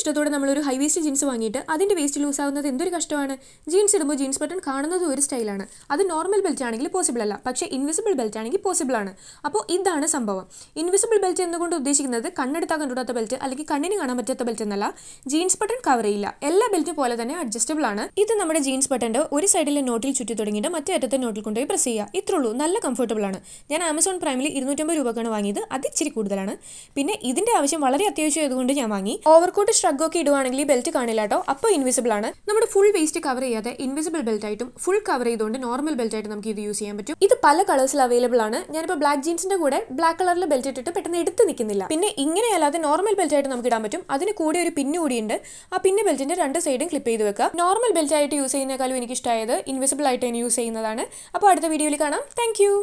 ഇഷ്ടത്തോടെ നമ്മളൊരു high waste jeans വാങ്ങിയിട്ട് അതിൻ്റെ വേസ്റ്റ് ലൂസ് ആവുന്നത് എന്തൊരു കഷ്ടമാണ് ജീൻസ് ഇടുമ്പോൾ ജീൻസ് ബട്ടൺ കാണുന്നത് ഒരു സ്റ്റൈലാണ് അത് നോർമൽ ബെൽറ്റ് ആണെങ്കിൽ പോസിബിൾ അല്ല പക്ഷേ ഇൻവിസിബിൾ ബെൽറ്റ് ആണെങ്കിൽ പോസിബിൾ ആണ് അപ്പോൾ ഇതാണ് സംഭവം ഇൻവിസിബിൾ ബെൽറ്റ് എന്നുകൊണ്ട് ഉദ്ദേശിക്കുന്നത് കണ്ണെടുത്താൽ കണ്ടുകൂടാത്ത ബെൽറ്റ് അല്ലെങ്കിൽ കണ്ണിന് കാണാൻ പറ്റാത്ത ബെൽറ്റ് എന്നല്ല ജീൻസ് ബട്ടൺ കവർ ചെയ്യില്ല എല്ലാ ബെൽറ്റും പോലെ തന്നെ അഡ്ജസ്റ്റബിൾ ആണ് ഇത് നമ്മുടെ ജീൻസ് ബട്ടൻ്റെ ഒരു സൈഡിലെ നോട്ടിൽ ചുറ്റി തുടങ്ങിയിട്ട് മറ്റേ അറ്റത്തെ നോട്ടിൽ കൊണ്ടുപോയി പ്രസ് ചെയ്യുക ഉള്ളൂ നല്ല കംഫർട്ടബിൾ ആണ് ഞാൻ ആമസോൺ പ്രൈമിൽ ഇരുന്നൂറ്റമ്പത് രൂപക്കാണ് വാങ്ങിയത് അത് ഇച്ചിരി കൂടുതലാണ് പിന്നെ ഇതിൻ്റെ ആവശ്യം വളരെ അത്യാവശ്യം ആയതുകൊണ്ട് ഞാൻ വാങ്ങി ഓവർകോട്ട് കോട്ട് പ്ലഗ് ഒക്കെ ഇടുവാണെങ്കിൽ ബെൽറ്റ് കാണില്ല കേട്ടോ അപ്പോൾ ഇൻവിസിബിൾ ആണ് നമ്മുടെ ഫുൾ വേസ്റ്റ് കവർ ചെയ്യാതെ ഇൻവിസിബിൾ ബെൽറ്റ് ആയിട്ടും ഫുൾ കവർ ചെയ്തുകൊണ്ട് നോർമൽ ബെൽറ്റ് ആയിട്ട് നമുക്ക് ഇത് യൂസ് ചെയ്യാൻ പറ്റും ഇത് പല കളേഴ്സിൽ അവൈലബിൾ ആണ് ഞാനിപ്പോ ബ്ലാക്ക് ജീൻസിന്റെ കൂടെ ബ്ലാക്ക് കളറിലെ ബെൽറ്റ് ഇട്ടിട്ട് പെട്ടെന്ന് എടുത്ത് നിൽക്കുന്നില്ല പിന്നെ ഇങ്ങനെയല്ലാതെ നോർമൽ ബെൽറ്റ് ആയിട്ട് നമുക്ക് ഇടാൻ പറ്റും അതിന് കൂടെ ഒരു പിന്നു കൂടിയുണ്ട് ആ പിന്നെ ബെൽറ്റിന്റെ രണ്ട് സൈഡും ക്ലിപ്പ് ചെയ്ത് വെക്കുക നോർമൽ ബെൽറ്റ് ആയിട്ട് യൂസ് ചെയ്യുന്നേക്കാളും എനിക്ക് ഇഷ്ടമായത് ഇൻവിസിബിൾ ആയിട്ട് യൂസ് ചെയ്യുന്നതാണ് അപ്പോൾ അടുത്ത വീഡിയോയിൽ കാണാം താങ്ക്